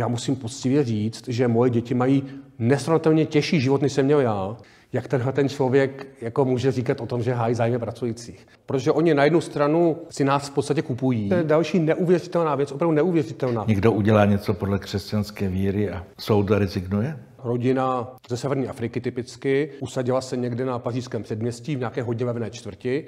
já musím poctivě říct, že moje děti mají nesrovnatelně těžší život, než jsem měl já. Jak tenhle ten člověk jako může říkat o tom, že hájí zájmy pracujících? Protože oni na jednu stranu si nás v podstatě kupují. To je další neuvěřitelná věc, opravdu neuvěřitelná. Někdo udělá něco podle křesťanské víry a soud rezignuje? Rodina ze severní Afriky typicky usadila se někde na pařížském předměstí v nějaké hodně levné čtvrti